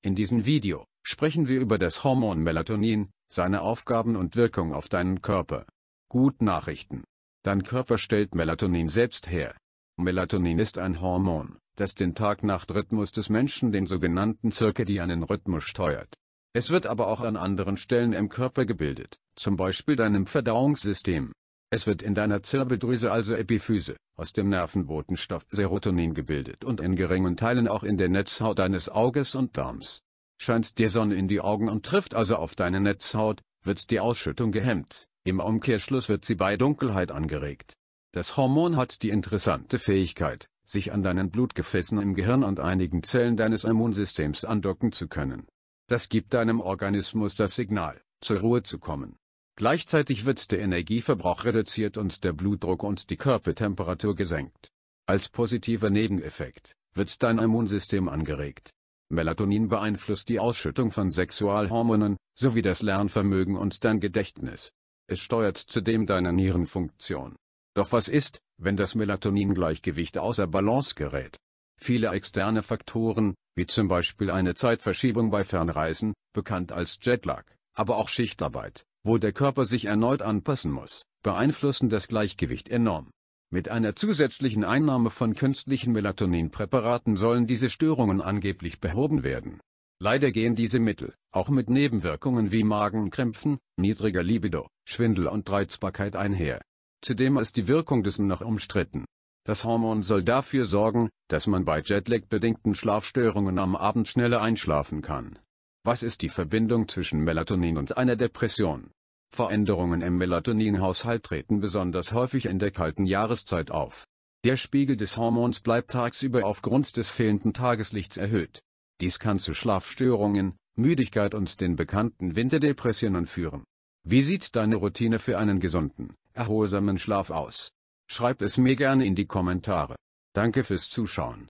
In diesem Video sprechen wir über das Hormon Melatonin, seine Aufgaben und Wirkung auf deinen Körper. Gut Nachrichten. Dein Körper stellt Melatonin selbst her. Melatonin ist ein Hormon, das den Tag-Nacht-Rhythmus des Menschen, den sogenannten zirkadianen Rhythmus steuert. Es wird aber auch an anderen Stellen im Körper gebildet, zum Beispiel deinem Verdauungssystem. Es wird in deiner Zirbeldrüse also Epiphyse, aus dem Nervenbotenstoff Serotonin gebildet und in geringen Teilen auch in der Netzhaut deines Auges und Darms. Scheint dir Sonne in die Augen und trifft also auf deine Netzhaut, wird die Ausschüttung gehemmt, im Umkehrschluss wird sie bei Dunkelheit angeregt. Das Hormon hat die interessante Fähigkeit, sich an deinen Blutgefäßen im Gehirn und einigen Zellen deines Immunsystems andocken zu können. Das gibt deinem Organismus das Signal, zur Ruhe zu kommen. Gleichzeitig wird der Energieverbrauch reduziert und der Blutdruck und die Körpertemperatur gesenkt. Als positiver Nebeneffekt wird dein Immunsystem angeregt. Melatonin beeinflusst die Ausschüttung von Sexualhormonen sowie das Lernvermögen und dein Gedächtnis. Es steuert zudem deine Nierenfunktion. Doch was ist, wenn das Melatonin-Gleichgewicht außer Balance gerät? Viele externe Faktoren, wie zum Beispiel eine Zeitverschiebung bei Fernreisen, bekannt als Jetlag, aber auch Schichtarbeit, wo der Körper sich erneut anpassen muss, beeinflussen das Gleichgewicht enorm. Mit einer zusätzlichen Einnahme von künstlichen Melatoninpräparaten sollen diese Störungen angeblich behoben werden. Leider gehen diese Mittel, auch mit Nebenwirkungen wie Magenkrämpfen, niedriger Libido, Schwindel und Reizbarkeit einher. Zudem ist die Wirkung dessen noch umstritten. Das Hormon soll dafür sorgen, dass man bei Jetlag-bedingten Schlafstörungen am Abend schneller einschlafen kann. Was ist die Verbindung zwischen Melatonin und einer Depression? Veränderungen im Melatoninhaushalt treten besonders häufig in der kalten Jahreszeit auf. Der Spiegel des Hormons bleibt tagsüber aufgrund des fehlenden Tageslichts erhöht. Dies kann zu Schlafstörungen, Müdigkeit und den bekannten Winterdepressionen führen. Wie sieht deine Routine für einen gesunden, erholsamen Schlaf aus? Schreib es mir gerne in die Kommentare. Danke fürs Zuschauen.